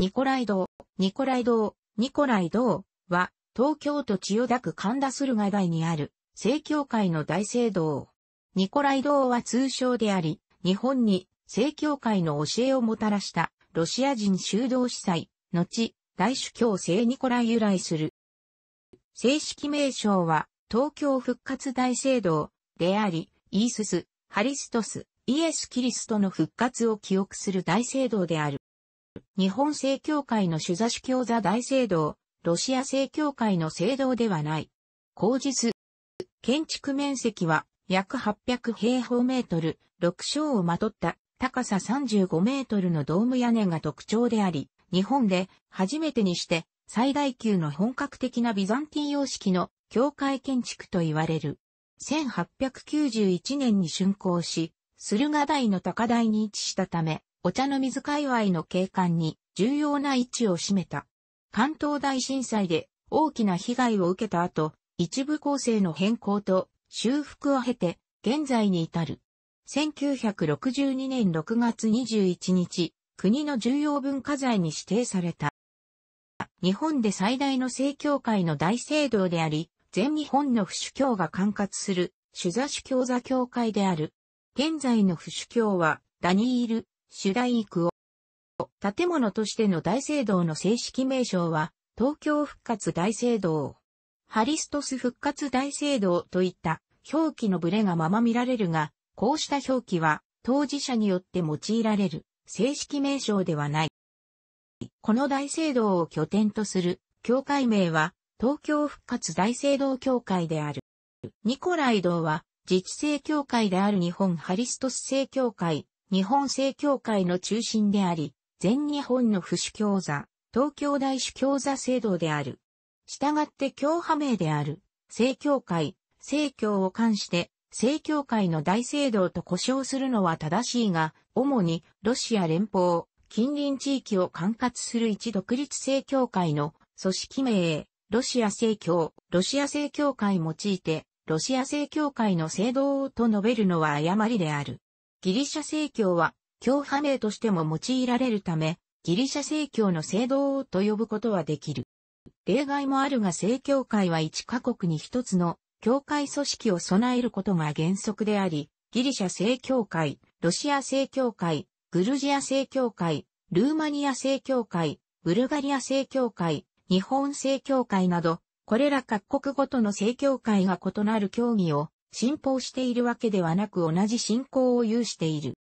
ニコライ堂、ニコライ堂、ニコライ堂は、東京都千代田区神田駿河台にある、正教会の大聖堂。ニコライ堂は通称であり、日本に正教会の教えをもたらした、ロシア人修道司祭、後、大主教聖ニコライ由来する。正式名称は、東京復活大聖堂であり、イースス、ハリストス、イエス・キリストの復活を記憶する大聖堂である。日本正教会の主座主教座大聖堂、ロシア正教会の聖堂ではない。口実。建築面積は約800平方メートル、6章をまとった高さ35メートルのドーム屋根が特徴であり、日本で初めてにして最大級の本格的なビザンティン様式の教会建築と言われる。1891年に竣工し、駿河台の高台に位置したため、お茶の水界隈の景観に重要な位置を占めた。関東大震災で大きな被害を受けた後、一部構成の変更と修復を経て現在に至る。1962年6月21日、国の重要文化財に指定された。日本で最大の正教会の大聖堂であり、全日本の不主教が管轄する、主座主教座教会である。現在の不主教は、ダニール・主題区を。建物としての大聖堂の正式名称は、東京復活大聖堂。ハリストス復活大聖堂といった表記のブレがまま見られるが、こうした表記は当事者によって用いられる正式名称ではない。この大聖堂を拠点とする教会名は東京復活大聖堂教会である。ニコライ堂は自治正教会である日本ハリストス正教会日本正教会の中心であり、全日本の不主教座、東京大主教座制度である。従って教派名である、正教会、正教を関して、正教会の大聖堂と呼称するのは正しいが、主にロシア連邦、近隣地域を管轄する一独立正教会の組織名、ロシア正教、ロシア正教会用いて、ロシア正教会の聖堂と述べるのは誤りである。ギリシャ正教は、教派名としても用いられるため、ギリシャ正教の聖堂と呼ぶことはできる。例外もあるが正教会は一カ国に一つの教会組織を備えることが原則であり、ギリシャ正教会、ロシア正教会、グルジア正教会、ルーマニア正教会、ブルガリア正教会、日本正教会など、これら各国ごとの正教会が異なる教義を信奉しているわけではなく同じ信仰を有している。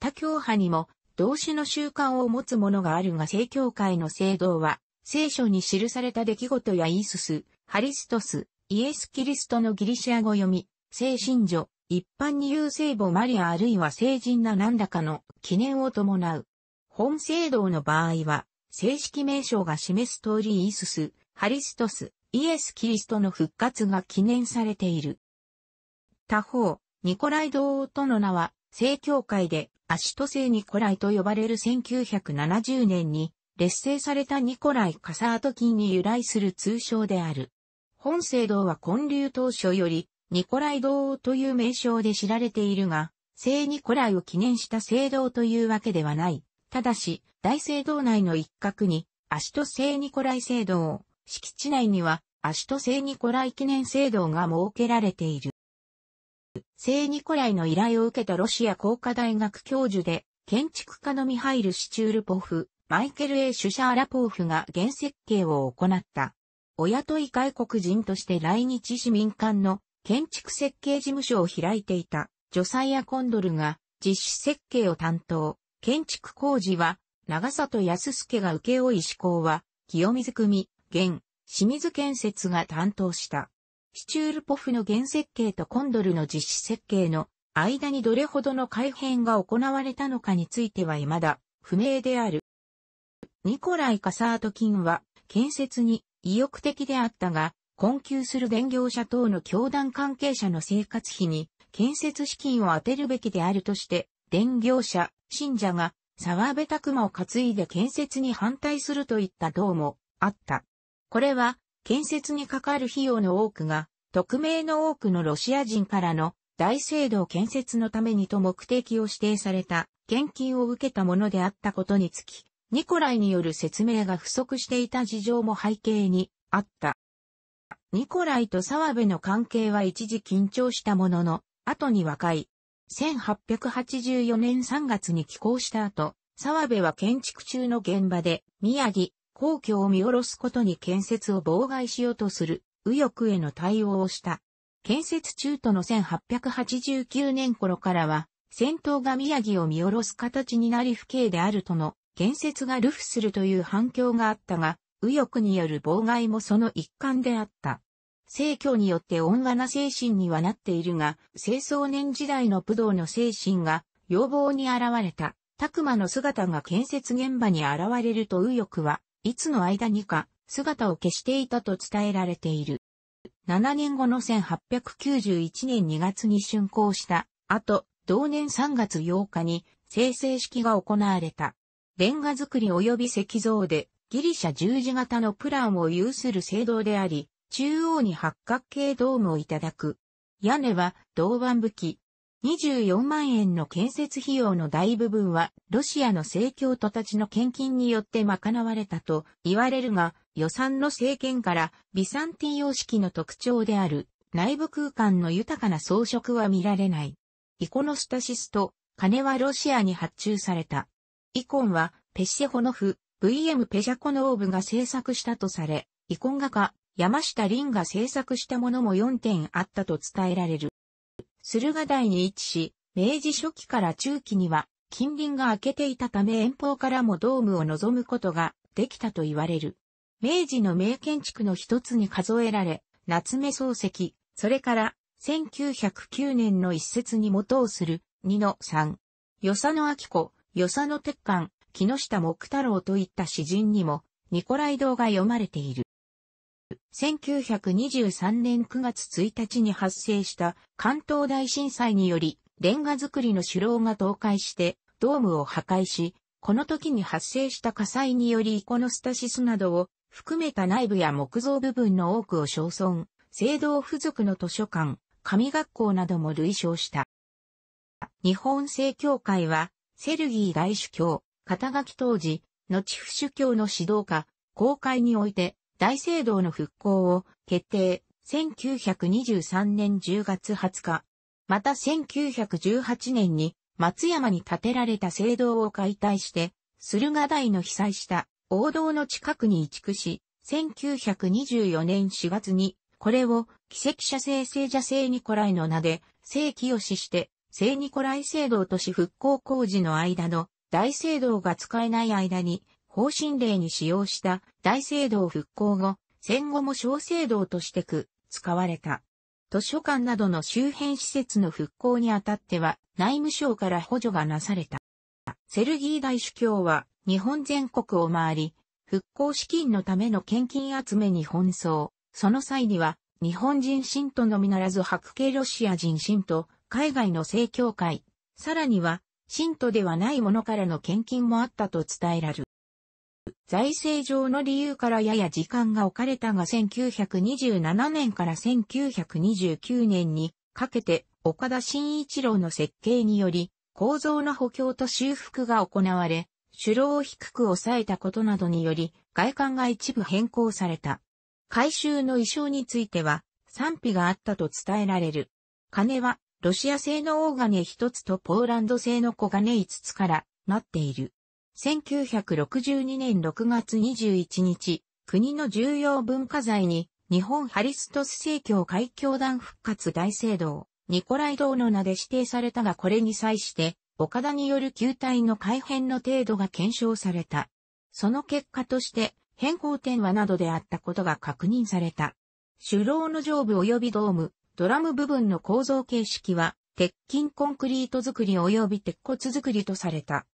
他教派にも同種の習慣を持つものがあるが正教会の聖堂は、聖書に記された出来事やイースス、ハリストス、イエス・キリストのギリシア語読み、聖神女、一般に言う聖母マリアあるいは聖人な何らかの記念を伴う。本聖堂の場合は、正式名称が示す通りイースス、ハリストス、イエス・キリストの復活が記念されている。他方、ニコライ同王との名は、聖教会でアシト聖ニコライと呼ばれる1970年に劣勢されたニコライ・カサート金に由来する通称である。本聖堂は建立当初よりニコライ堂王という名称で知られているが、聖ニコライを記念した聖堂というわけではない。ただし、大聖堂内の一角に、アシト聖ニコライ聖堂、敷地内には、アシュト聖ニコライ記念聖堂が設けられている。聖ニコライの依頼を受けたロシア工科大学教授で、建築家のミハイル・シチュールポフ、マイケル・エシュシャーラポーフが原設計を行った。お雇い外国人として来日市民間の建築設計事務所を開いていたジョサイア・コンドルが実施設計を担当。建築工事は長里康介が請負い志向は清水組、現、清水建設が担当した。シチュールポフの原設計とコンドルの実施設計の間にどれほどの改変が行われたのかについては未だ不明である。ニコライ・カサートキンは建設に意欲的であったが、困窮する電業者等の教団関係者の生活費に建設資金を充てるべきであるとして、電業者、信者が沢辺拓馬を担いで建設に反対するといった道もあった。これは、建設にかかる費用の多くが、匿名の多くのロシア人からの大聖堂建設のためにと目的を指定された献金を受けたものであったことにつき、ニコライによる説明が不足していた事情も背景にあった。ニコライと沢部の関係は一時緊張したものの、後に和解。1884年3月に寄港した後、沢部は建築中の現場で宮城、皇居を見下ろすことに建設を妨害しようとする右翼への対応をした。建設中途の1889年頃からは、戦闘が宮城を見下ろす形になり不敬であるとの建設が流布するという反響があったが、右翼による妨害もその一環であった。政教によって恩和な精神にはなっているが、清掃年時代の武道の精神が要望に現れた、たくまの姿が建設現場に現れると右翼は、いつの間にか姿を消していたと伝えられている。7年後の1891年2月に竣工した後、同年3月8日に生成式が行われた。レンガ作り及び石像でギリシャ十字型のプランを有する聖堂であり、中央に八角形ドームをいただく。屋根は銅板武器、24万円の建設費用の大部分は、ロシアの政教徒たちの献金によって賄われたと言われるが、予算の政権からビサンティ様式の特徴である内部空間の豊かな装飾は見られない。イコノスタシスと金はロシアに発注された。イコンはペシェホノフ、VM ペジャコノーブが制作したとされ、イコン画家、山下林が制作したものも4点あったと伝えられる。駿河台に位置し、明治初期から中期には近隣が開けていたため遠方からもドームを望むことができたと言われる。明治の名建築の一つに数えられ、夏目漱石、それから1909年の一節に元をする2の3。与謝野明子、与謝野鉄管、木下木太郎といった詩人にも、ニコライ堂が読まれている。1923年9月1日に発生した関東大震災により、レンガ作りの主楼が倒壊してドームを破壊し、この時に発生した火災によりイコノスタシスなどを含めた内部や木造部分の多くを焼損、制度付属の図書館、神学校なども類焼した。日本正教会は、セルギー大主教、肩書当時、後不主教の指導下、公会において、大聖堂の復興を決定、1923年10月20日。また1918年に松山に建てられた聖堂を解体して、駿河台の被災した王道の近くに移築し、1924年4月に、これを、奇跡者聖聖者聖ニコライの名で、聖清して、聖ニコライ聖堂とし復興工事の間の大聖堂が使えない間に、方針令に使用した大聖堂復興後、戦後も小聖堂としてく、使われた。図書館などの周辺施設の復興にあたっては内務省から補助がなされた。セルギー大主教は日本全国を回り、復興資金のための献金集めに奔走。その際には日本人信徒のみならず白系ロシア人信徒、海外の正教会、さらには信徒ではない者からの献金もあったと伝えられる。財政上の理由からやや時間が置かれたが1927年から1929年にかけて岡田新一郎の設計により構造の補強と修復が行われ、主労を低く抑えたことなどにより外観が一部変更された。改修の意匠については賛否があったと伝えられる。金はロシア製の大金一つとポーランド製の小金五つからなっている。1962年6月21日、国の重要文化財に、日本ハリストス正教会教団復活大聖堂、ニコライ堂の名で指定されたがこれに際して、岡田による球体の改変の程度が検証された。その結果として、変更点はなどであったことが確認された。主楼の上部及びドーム、ドラム部分の構造形式は、鉄筋コンクリート作り及び鉄骨作りとされた。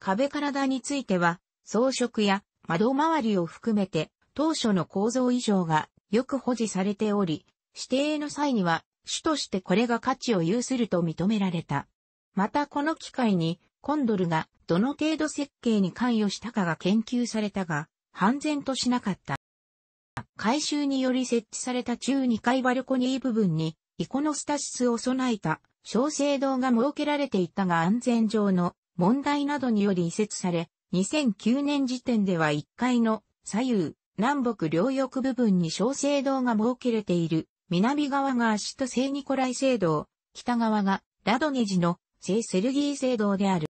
壁体については、装飾や窓周りを含めて当初の構造以上がよく保持されており、指定の際には主としてこれが価値を有すると認められた。またこの機会にコンドルがどの程度設計に関与したかが研究されたが、判然としなかった。改修により設置された中2階バルコニー部分にイコノスタシスを備えた小聖堂が設けられていたが安全上の問題などにより移設され、2009年時点では1階の左右、南北両翼部分に小聖堂が設けれている、南側がアシト聖ニコライ聖堂、北側がラドネジの聖セルギー聖堂である。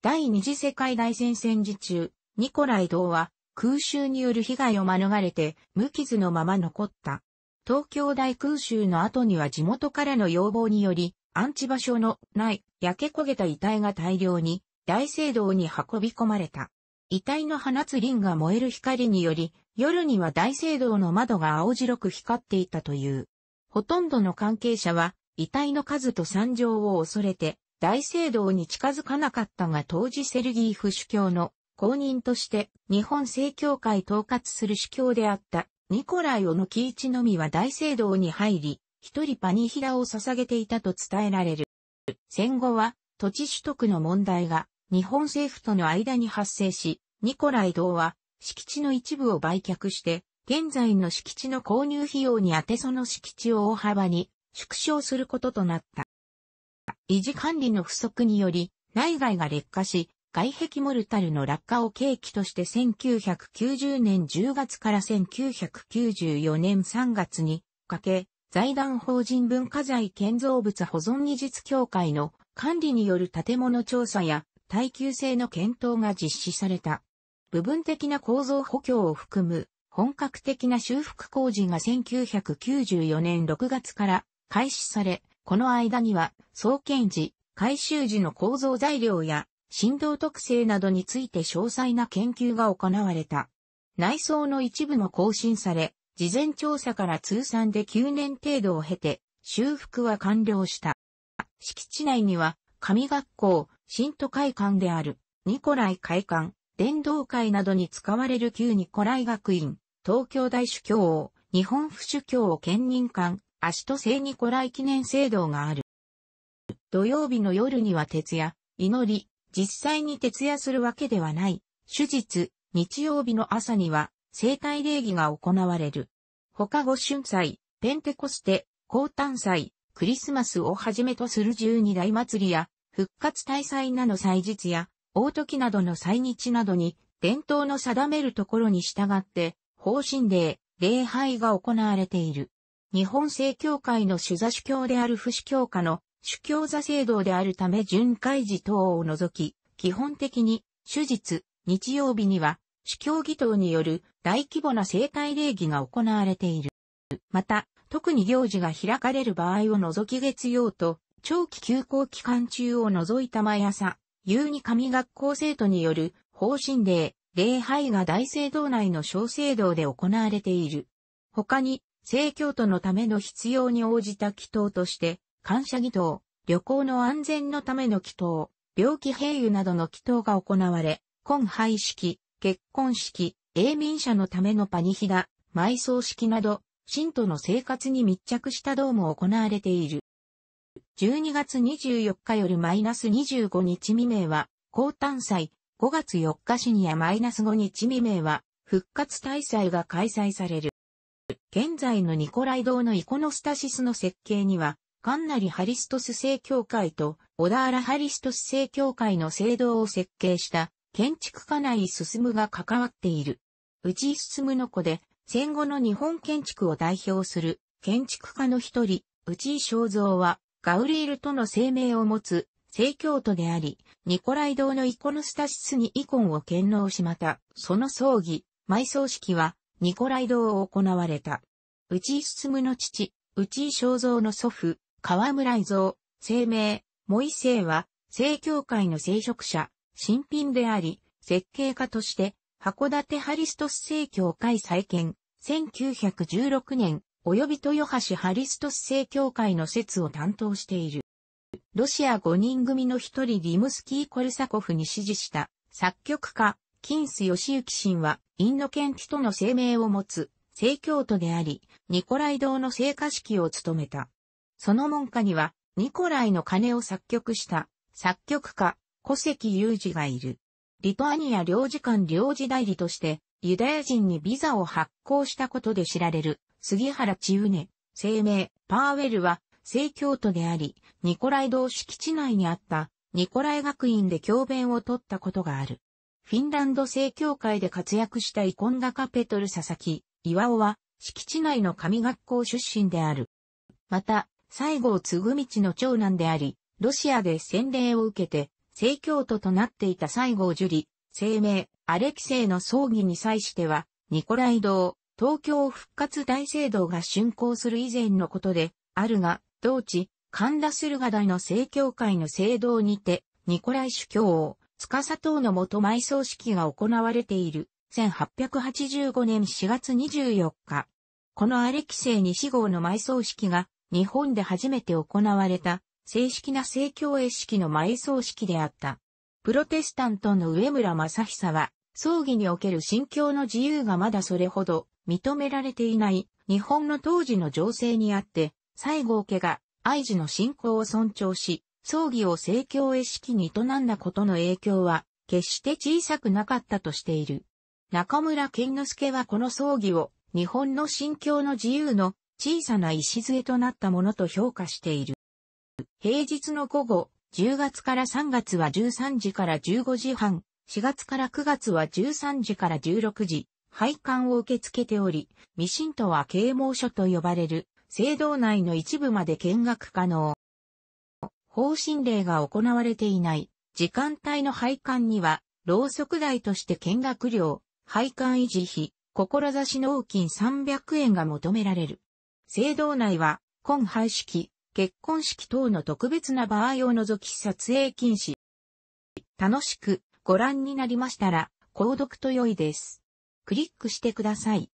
第二次世界大戦戦時中、ニコライ堂は空襲による被害を免れて無傷のまま残った。東京大空襲の後には地元からの要望により、安置場所のない焼け焦げた遺体が大量に大聖堂に運び込まれた。遺体の放つ輪が燃える光により、夜には大聖堂の窓が青白く光っていたという。ほとんどの関係者は、遺体の数と惨状を恐れて、大聖堂に近づかなかったが当時セルギーフ主教の公認として日本正教会統括する主教であったニコライ・オノキイチのみは大聖堂に入り、一人パニヒラを捧げていたと伝えられる。戦後は土地取得の問題が日本政府との間に発生し、ニコライ堂は敷地の一部を売却して、現在の敷地の購入費用に当てその敷地を大幅に縮小することとなった。維持管理の不足により、内外が劣化し、外壁モルタルの落下を契機として1990年10月から1994年3月にかけ、財団法人文化財建造物保存技術協会の管理による建物調査や耐久性の検討が実施された。部分的な構造補強を含む本格的な修復工事が1994年6月から開始され、この間には創建時、改修時の構造材料や振動特性などについて詳細な研究が行われた。内装の一部も更新され、事前調査から通算で9年程度を経て、修復は完了した。敷地内には、神学校、新都会館である、ニコライ会館、伝道会などに使われる旧ニコライ学院、東京大主教王、日本府主教を兼任館、足と聖ニコライ記念聖堂がある。土曜日の夜には徹夜、祈り、実際に徹夜するわけではない。手術、日曜日の朝には生体礼儀が行われる。他五春祭、ペンテコステ、高誕祭、クリスマスをはじめとする十二大祭りや、復活大祭など祭日や、大時などの祭日などに、伝統の定めるところに従って、方針礼、礼拝が行われている。日本正教会の主座主教である不死教科の主教座制度であるため巡回時等を除き、基本的に、手術、日曜日には司教祈祷による大規模な生体礼儀が行われている。また、特に行事が開かれる場合を除き月曜と、長期休校期間中を除いた毎朝、夕に神学校生徒による方針礼、礼拝が大聖堂内の小聖堂で行われている。他に、聖教徒のための必要に応じた祈祷として、感謝祈祷、旅行の安全のための祈祷、病気併癒などの祈祷が行われ、今廃式、結婚式、永民者のためのパニヒダ、埋葬式など、信徒の生活に密着した道も行われている。12月24日よりマイナス25日未明は、高誕祭、5月4日深夜マイナス5日未明は、復活大祭が開催される。現在のニコライ堂のイコノスタシスの設計には、カンナリハリストス聖教会と小田原ハリストス聖教会の聖堂を設計した建築家内進が関わっている。内井進の子で、戦後の日本建築を代表する建築家の一人、内井正造は、ガウリールとの声明を持つ、聖教徒であり、ニコライ堂のイコノスタシスにイコンを献納しまた、その葬儀、埋葬式は、ニコライ堂を行われた。内井進の父、内井正造の祖父、河村伊蔵、声明、モイセイは、聖教会の聖職者、新品であり、設計家として、函館ハリストス正教会再建、1916年、及び豊橋ハリストス正教会の説を担当している。ロシア5人組の一人リムスキー・コルサコフに指示した作曲家、金ス・ヨシ神は、インノケンティとの声明を持つ、正教徒であり、ニコライ堂の聖歌式を務めた。その門下には、ニコライの鐘を作曲した、作曲家、古関有二がいる。リトアニア領事館領事代理として、ユダヤ人にビザを発行したことで知られる、杉原千畝声明、パーウェルは、聖教徒であり、ニコライ同敷地内にあった、ニコライ学院で教鞭を取ったことがある。フィンランド聖教会で活躍したイコンダカペトル佐々木、岩尾は、敷地内の神学校出身である。また、西郷嗣道の長男であり、ロシアで洗礼を受けて、正教徒となっていた西郷樹里、生命、アレキセイの葬儀に際しては、ニコライ堂、東京復活大聖堂が竣工する以前のことで、あるが、同地、神田駿河台の正教会の聖堂にて、ニコライ主教を、司等の元埋葬式が行われている、1885年4月24日。このアレキセイ西号の埋葬式が、日本で初めて行われた、正式な正教絵式の埋葬式であった。プロテスタントの上村正久は、葬儀における信教の自由がまだそれほど認められていない日本の当時の情勢にあって、西郷家が愛知の信仰を尊重し、葬儀を正教絵式に営んだことの影響は、決して小さくなかったとしている。中村健之助はこの葬儀を日本の信教の自由の小さな礎となったものと評価している。平日の午後、10月から3月は13時から15時半、4月から9月は13時から16時、配管を受け付けており、ミシンとは啓蒙書と呼ばれる、聖堂内の一部まで見学可能。方針令が行われていない時間帯の配管には、ろうそく代として見学料、配管維持費、志納金300円が求められる。聖堂内は、今廃式、結婚式等の特別な場合を除き撮影禁止。楽しくご覧になりましたら、購読と良いです。クリックしてください。